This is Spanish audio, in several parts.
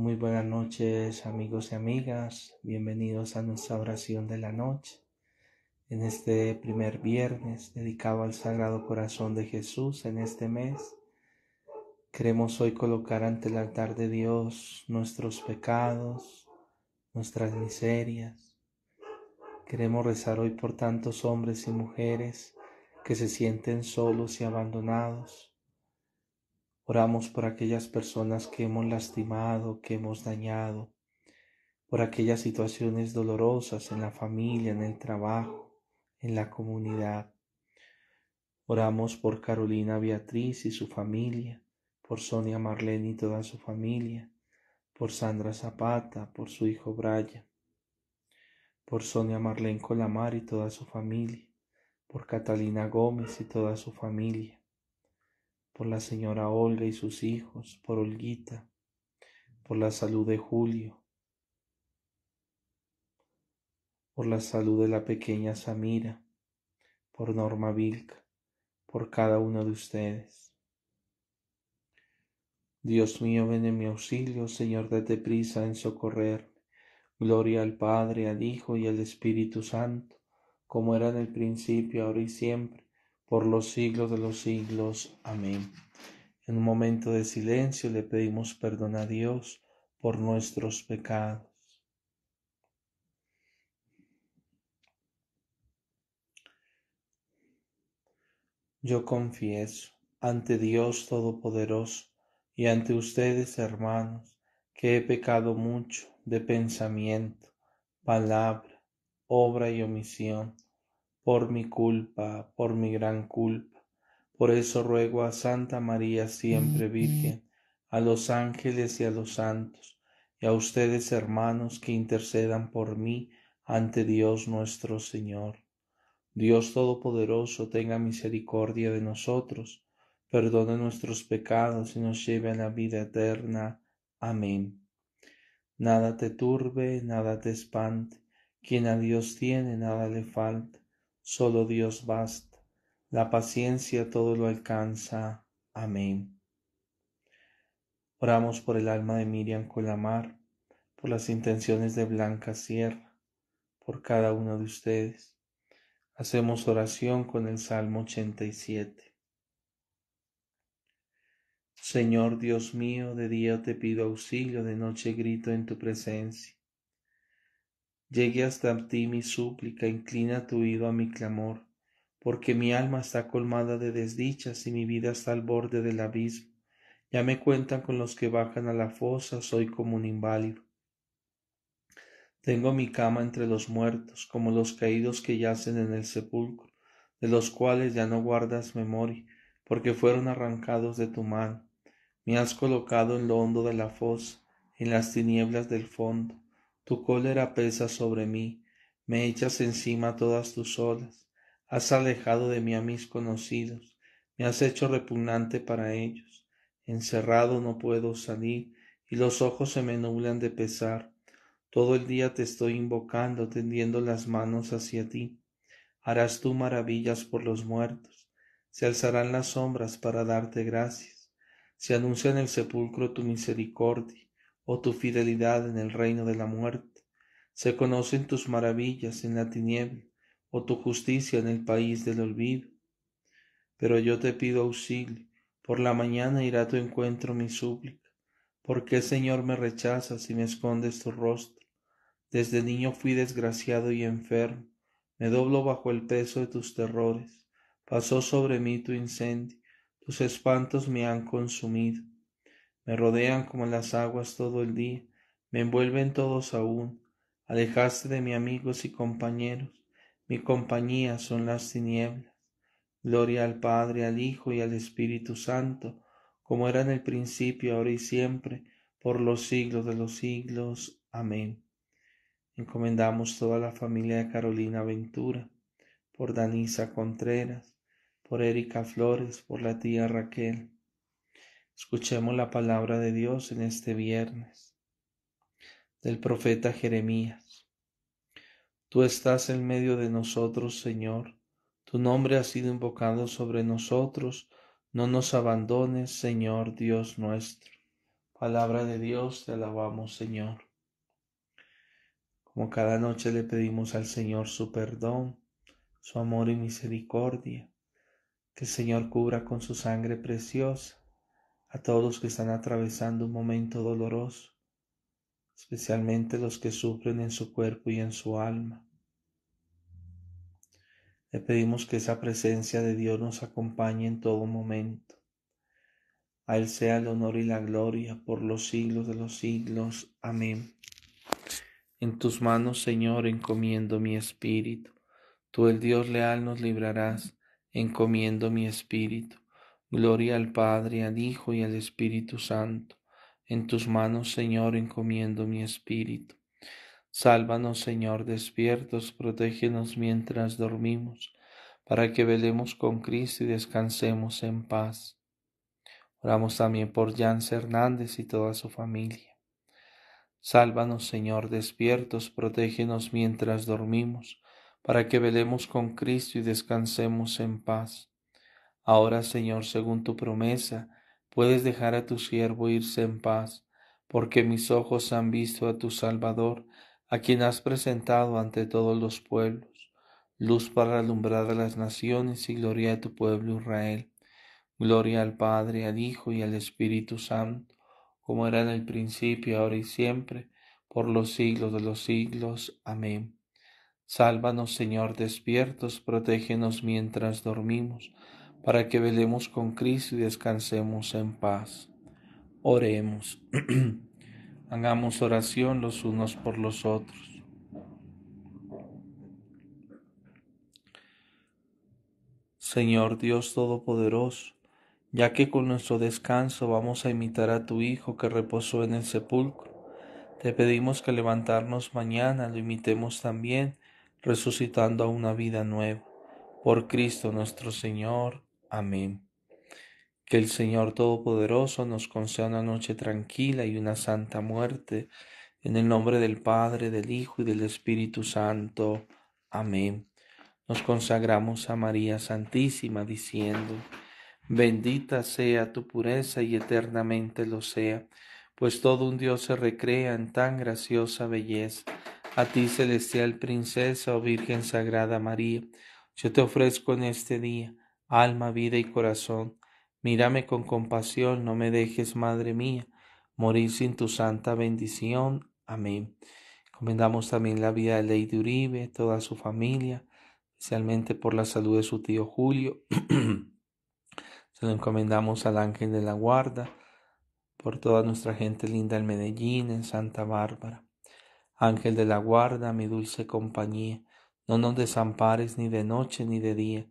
Muy buenas noches amigos y amigas, bienvenidos a nuestra oración de la noche. En este primer viernes dedicado al Sagrado Corazón de Jesús en este mes, queremos hoy colocar ante el altar de Dios nuestros pecados, nuestras miserias. Queremos rezar hoy por tantos hombres y mujeres que se sienten solos y abandonados Oramos por aquellas personas que hemos lastimado, que hemos dañado, por aquellas situaciones dolorosas en la familia, en el trabajo, en la comunidad. Oramos por Carolina Beatriz y su familia, por Sonia Marlene y toda su familia, por Sandra Zapata, por su hijo Brian, por Sonia Marlene Colamar y toda su familia, por Catalina Gómez y toda su familia por la señora Olga y sus hijos, por Olguita, por la salud de Julio, por la salud de la pequeña Samira, por Norma Vilca, por cada uno de ustedes. Dios mío, ven en mi auxilio, Señor, date prisa en socorrerme. Gloria al Padre, al Hijo y al Espíritu Santo, como era en el principio, ahora y siempre por los siglos de los siglos. Amén. En un momento de silencio le pedimos perdón a Dios por nuestros pecados. Yo confieso ante Dios Todopoderoso y ante ustedes, hermanos, que he pecado mucho de pensamiento, palabra, obra y omisión por mi culpa, por mi gran culpa. Por eso ruego a Santa María siempre Virgen, a los ángeles y a los santos, y a ustedes hermanos que intercedan por mí ante Dios nuestro Señor. Dios Todopoderoso tenga misericordia de nosotros, perdone nuestros pecados y nos lleve a la vida eterna. Amén. Nada te turbe, nada te espante, quien a Dios tiene, nada le falta solo Dios basta, la paciencia todo lo alcanza. Amén. Oramos por el alma de Miriam Colamar, por las intenciones de Blanca Sierra, por cada uno de ustedes. Hacemos oración con el Salmo 87. Señor Dios mío, de día te pido auxilio, de noche grito en tu presencia. Llegue hasta ti mi súplica, inclina tu oído a mi clamor, porque mi alma está colmada de desdichas y mi vida está al borde del abismo. Ya me cuentan con los que bajan a la fosa, soy como un inválido. Tengo mi cama entre los muertos, como los caídos que yacen en el sepulcro, de los cuales ya no guardas memoria, porque fueron arrancados de tu mano. Me has colocado en lo hondo de la fosa, en las tinieblas del fondo. Tu cólera pesa sobre mí, me echas encima todas tus olas, has alejado de mí a mis conocidos, me has hecho repugnante para ellos. Encerrado no puedo salir, y los ojos se me nublan de pesar. Todo el día te estoy invocando, tendiendo las manos hacia ti. Harás tú maravillas por los muertos. Se alzarán las sombras para darte gracias. Se anuncia en el sepulcro tu misericordia o tu fidelidad en el reino de la muerte. Se conocen tus maravillas en la tiniebla, o tu justicia en el país del olvido. Pero yo te pido auxilio, por la mañana irá tu encuentro mi súplica. ¿Por qué, Señor, me rechazas y me escondes tu rostro? Desde niño fui desgraciado y enfermo, me doblo bajo el peso de tus terrores. Pasó sobre mí tu incendio, tus espantos me han consumido me rodean como las aguas todo el día, me envuelven todos aún. Alejaste de mis amigos y compañeros, mi compañía son las tinieblas. Gloria al Padre, al Hijo y al Espíritu Santo, como era en el principio, ahora y siempre, por los siglos de los siglos. Amén. Encomendamos toda la familia de Carolina Ventura, por Danisa Contreras, por Erika Flores, por la tía Raquel Escuchemos la palabra de Dios en este viernes del profeta Jeremías. Tú estás en medio de nosotros, Señor. Tu nombre ha sido invocado sobre nosotros. No nos abandones, Señor Dios nuestro. Palabra de Dios, te alabamos, Señor. Como cada noche le pedimos al Señor su perdón, su amor y misericordia, que el Señor cubra con su sangre preciosa a todos los que están atravesando un momento doloroso, especialmente los que sufren en su cuerpo y en su alma. Le pedimos que esa presencia de Dios nos acompañe en todo momento. A Él sea el honor y la gloria por los siglos de los siglos. Amén. En tus manos, Señor, encomiendo mi espíritu. Tú, el Dios leal, nos librarás. Encomiendo mi espíritu. Gloria al Padre, al Hijo y al Espíritu Santo. En tus manos, Señor, encomiendo mi espíritu. Sálvanos, Señor, despiertos, protégenos mientras dormimos, para que velemos con Cristo y descansemos en paz. Oramos también por Jans Hernández y toda su familia. Sálvanos, Señor, despiertos, protégenos mientras dormimos, para que velemos con Cristo y descansemos en paz. Ahora, Señor, según tu promesa, puedes dejar a tu siervo irse en paz, porque mis ojos han visto a tu Salvador, a quien has presentado ante todos los pueblos, luz para alumbrar a las naciones y gloria a tu pueblo Israel. Gloria al Padre, al Hijo y al Espíritu Santo, como era en el principio, ahora y siempre, por los siglos de los siglos. Amén. Sálvanos, Señor, despiertos, protégenos mientras dormimos para que velemos con Cristo y descansemos en paz. Oremos. Hagamos oración los unos por los otros. Señor Dios Todopoderoso, ya que con nuestro descanso vamos a imitar a tu Hijo que reposó en el sepulcro, te pedimos que levantarnos mañana lo imitemos también, resucitando a una vida nueva. Por Cristo nuestro Señor. Amén. Que el Señor Todopoderoso nos conceda una noche tranquila y una santa muerte. En el nombre del Padre, del Hijo y del Espíritu Santo. Amén. Nos consagramos a María Santísima diciendo, bendita sea tu pureza y eternamente lo sea, pues todo un Dios se recrea en tan graciosa belleza. A ti, celestial princesa o oh Virgen Sagrada María, yo te ofrezco en este día alma, vida y corazón. Mírame con compasión, no me dejes, Madre mía, morir sin tu santa bendición. Amén. Comendamos también la vida de Lady Uribe, toda su familia, especialmente por la salud de su tío Julio. Se lo encomendamos al ángel de la guarda, por toda nuestra gente linda en Medellín, en Santa Bárbara. Ángel de la guarda, mi dulce compañía, no nos desampares ni de noche ni de día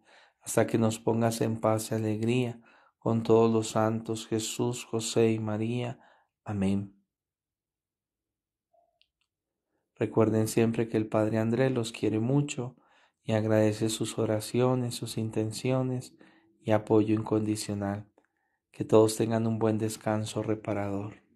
hasta que nos pongas en paz y alegría con todos los santos, Jesús, José y María. Amén. Recuerden siempre que el Padre Andrés los quiere mucho y agradece sus oraciones, sus intenciones y apoyo incondicional. Que todos tengan un buen descanso reparador.